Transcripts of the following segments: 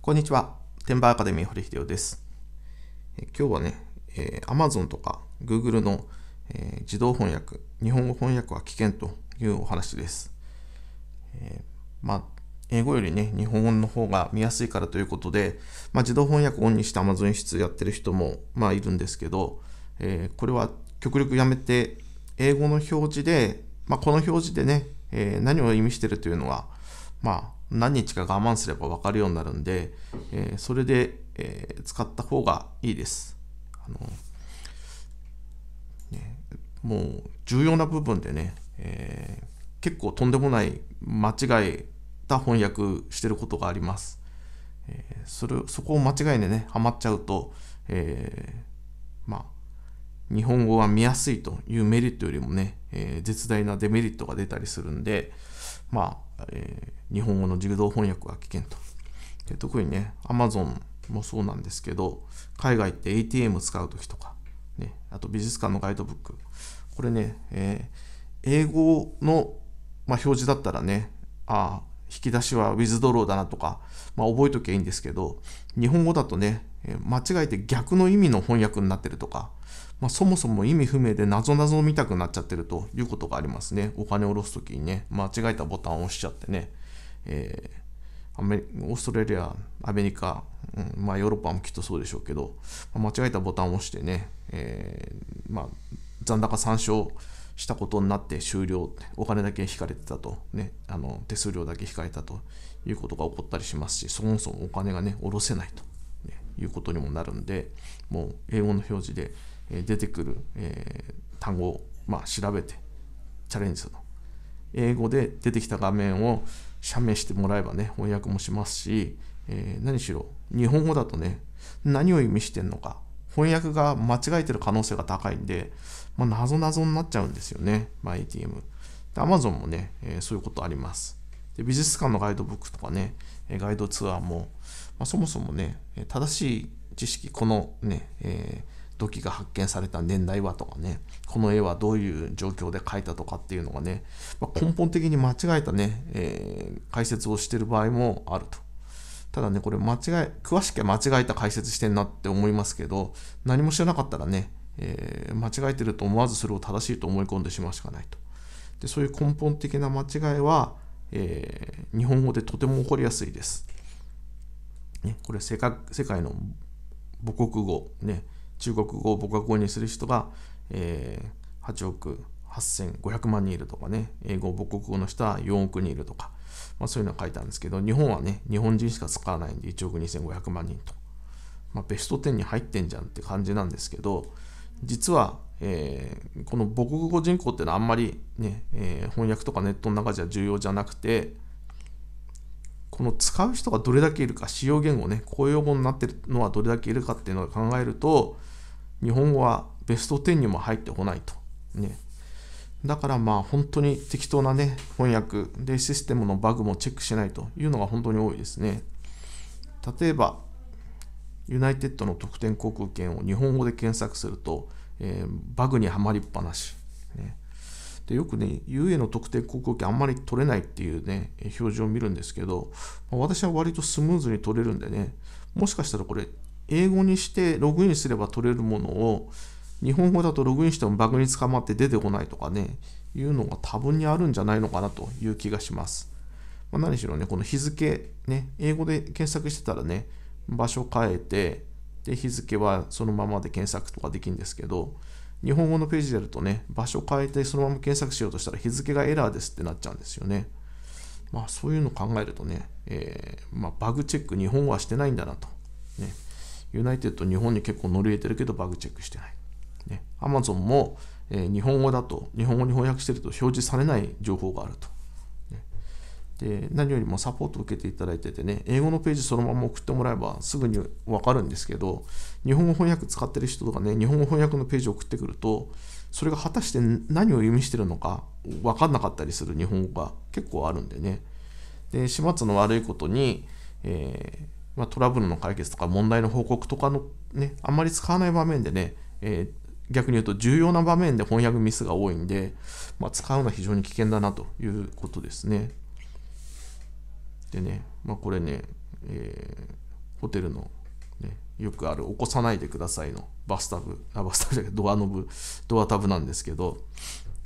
こんにちは。テンバーアカデミー堀秀夫です。今日はね、えー、Amazon とか Google の、えー、自動翻訳、日本語翻訳は危険というお話です。えー、まあ、英語よりね、日本語の方が見やすいからということで、まあ、自動翻訳をオンにして Amazon 室やってる人も、まあ、いるんですけど、えこれは極力やめて、英語の表示で、まあ、この表示でね、え何を意味してるというのは、まあ、何日か我慢すれば分かるようになるんで、えー、それで、えー、使った方がいいです。あのね、もう重要な部分でね、えー、結構とんでもない間違えた翻訳してることがあります。えそれそこを間違いでね、はまっちゃうと、えまあ、日本語は見やすいというメリットよりもね、え絶大なデメリットが出たりするんで、まあ、えー、日本語の自動翻訳は危険と。で特にね、Amazon もそうなんですけど、海外って ATM 使うときとか、ね、あと美術館のガイドブック。これね、えー、英語の、まあ、表示だったらね、ああ、引き出しはウィズドローだなとか、まあ、覚えときゃいいんですけど、日本語だとね、間違えて逆の意味の翻訳になってるとか、まあ、そもそも意味不明でなぞなぞを見たくなっちゃってるということがありますね。お金を下ろすときにね、間違えたボタンを押しちゃってね、えー、アメオーストラリア、アメリカ、うんまあ、ヨーロッパもきっとそうでしょうけど、まあ、間違えたボタンを押してね、えー、まあ、残高参照したことになって終了、お金だけ引かれてたと、ね、あの手数料だけ引かれたということが起こったりしますし、そもそもお金がね、下ろせないと、ね、いうことにもなるんで、もう英語の表示で、え出てくる、え単語を、まあ、調べてチャレンジすると。英語で出てきた画面を写メしてもらえばね、翻訳もしますし、えー、何しろ日本語だとね、何を意味してんのか、翻訳が間違えてる可能性が高いんで、まあ、謎ぞになっちゃうんですよね、まあ、ATM。で、Amazon もね、えー、そういうことあります。で、美術館のガイドブックとかね、ガイドツアーも、まあ、そもそもね、正しい知識、このね、えー土器が発見された年代はとかね、この絵はどういう状況で描いたとかっていうのがね、まあ、根本的に間違えたね、えー、解説をしてる場合もあると。ただね、これ間違え、詳しくは間違えた解説してんなって思いますけど、何も知らなかったらね、えー、間違えてると思わずそれを正しいと思い込んでしまうしかないと。で、そういう根本的な間違いは、えー、日本語でとても起こりやすいです。ね、これ世界世界の母国語、ね、中国語を母国語にする人が、えー、8億8500万人いるとかね、英語を母国語の人は4億人いるとか、まあ、そういうのが書いたんですけど、日本はね、日本人しか使わないんで1億2500万人と。まあ、ベスト10に入ってんじゃんって感じなんですけど、実は、えー、この母国語人口ってのはあんまりね、えー、翻訳とかネットの中じゃ重要じゃなくて、この使う人がどれだけいるか、使用言語ね、公用語になってるのはどれだけいるかっていうのを考えると、日本語はベスト10にも入ってこないと。ね、だからまあ本当に適当なね、翻訳でシステムのバグもチェックしないというのが本当に多いですね。例えば、ユナイテッドの特典航空券を日本語で検索すると、えー、バグにはまりっぱなし。ねでよくね、UA の特典航空券あんまり取れないっていうね、表示を見るんですけど、私は割とスムーズに取れるんでね、もしかしたらこれ英語にしてログインすれば取れるものを日本語だとログインしてもバグに捕まって出てこないとかね、いうのが多分にあるんじゃないのかなという気がします。まあ、何しろね、この日付、ね、英語で検索してたらね、場所変えて、で、日付はそのままで検索とかできるんですけど、日本語のページでやるとね、場所変えてそのまま検索しようとしたら日付がエラーですってなっちゃうんですよね。まあそういうの考えるとね、えー、まあ、バグチェック日本語はしてないんだなと。ねユナイテッド日本に結構乗り入れてるけどバグチェックしてない。ね、Amazon も、えー、日本語だと、日本語に翻訳してると表示されない情報があると。ね、で何よりもサポートを受けていただいててね、英語のページそのまま送ってもらえばすぐにわかるんですけど、日本語翻訳使ってる人とかね、日本語翻訳のページを送ってくると、それが果たして何を意味してるのか分かんなかったりする日本語が結構あるんでね。で、始末の悪いことに、えーまあ、トラブルの解決とか問題の報告とかのね、あんまり使わない場面でね、えー、逆に言うと重要な場面で翻訳ミスが多いんで、まあ、使うのは非常に危険だなということですね。でね、まあ、これね、えー、ホテルの、ね、よくある起こさないでくださいのバスタブ、あ、バスタブじゃなくてドアノブ、ドアタブなんですけど、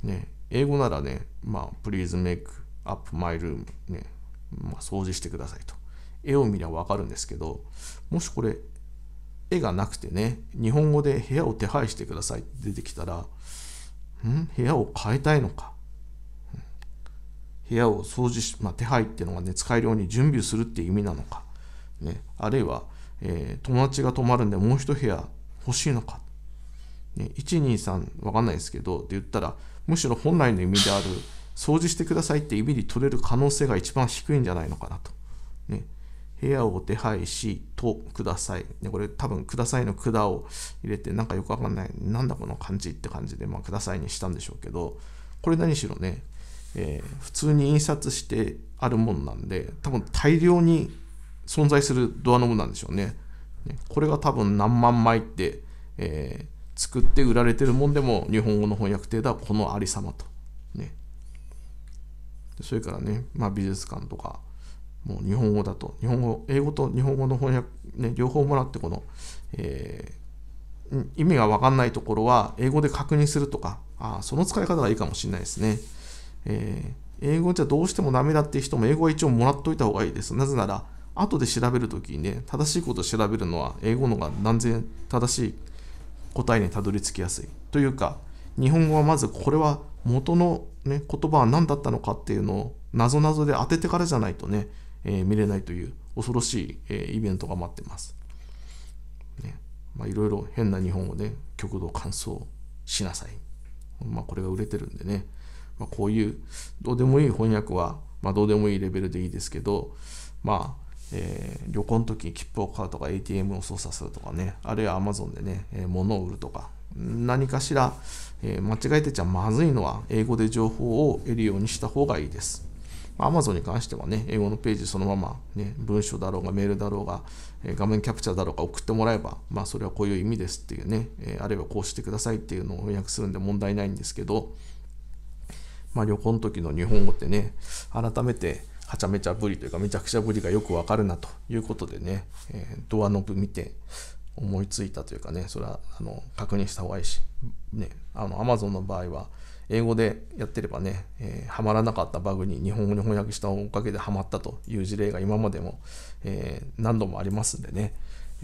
ね、英語ならね、まあ、please make up my room、ね、まあ、掃除してくださいと。絵を見りゃわかるんですけど、もしこれ、絵がなくてね、日本語で部屋を手配してくださいって出てきたら、ん部屋を変えたいのか。部屋を掃除し、まあ、手配っていうのがね、使えるように準備するっていう意味なのか。ね、あるいは、えー、友達が泊まるんでもう一部屋欲しいのか。ね、123わかんないですけどって言ったら、むしろ本来の意味である掃除してくださいって意味に取れる可能性が一番低いんじゃないのかなと。部屋を手配し、とください。で、これ多分くださいの管を入れて、なんかよくわかんない、なんだこの感じって感じで、まあ、くださいにしたんでしょうけど、これ何しろね、えー、普通に印刷してあるもんなんで、多分大量に存在するドアノブなんでしょうね。ねこれが多分何万枚って、えー、作って売られてるもんでも、日本語の翻訳程度はこのありさまと。ね。それからね、まあ、美術館とか、もう日本語だと、日本語、英語と日本語の翻訳、ね、両方もらって、この、えー、意味がわかんないところは、英語で確認するとか、あその使い方がいいかもしれないですね。えー、英語じゃどうしてもダメだっていう人も、英語は一応もらっといた方がいいです。なぜなら、後で調べるときにね、正しいことを調べるのは、英語のが断然正しい答えにたどり着きやすい。というか、日本語はまずこれは元の、ね、言葉は何だったのかっていうのをなぞなぞで当ててからじゃないとねえ見れないという恐ろしい、えイベントが待ってます。ねまあ、いろいろ変な日本語で、ね、極度乾燥しなさい。まあ、これが売れてるんでね、まあ、こういうどうでもいい翻訳は、まあ、どうでもいいレベルでいいですけど、まあ、えー、旅行の時切符を買うとか ATM を操作するとかね、あるいは Amazon でね、えー、物を売るとか、何かしら、えー、間違えてちゃまずいのは英語で情報を得るようにした方がいいです。Amazon に関してはね、英語のページそのまま、ね、文章だろうがメールだろうが、え画面キャプチャーだろうが送ってもらえば、まあ、それはこういう意味ですっていうね、えあるいはこうしてくださいっていうのを翻訳するんで問題ないんですけど、まあ、旅行の時の日本語ってね、改めて、はちゃめちゃぶりというか、めちゃくちゃぶりがよくわかるなということでね、えドアノブ見て、思いついたというかね、それはあの確認した方がいいし、ね、あの Amazon の場合は、英語でやってればね、えー、はまらなかったバグに日本語に翻訳したおかげではまったという事例が今までも、えー、何度もありますんでね、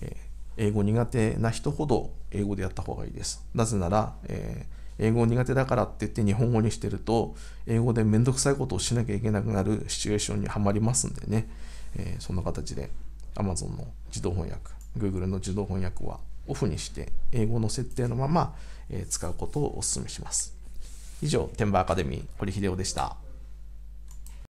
えー、英語苦手な人ほど英語でやった方がいいです。なぜなら、えー、英語苦手だからって言って日本語にしてると、英語でめんどくさいことをしなきゃいけなくなるシチュエーションにはまりますんでね、えー、そんな形で Amazon の自動翻訳、Google の自動翻訳はオフにして、英語の設定のまま、えー、使うことをお勧めします。以上、天馬アカデミー、堀秀夫でした。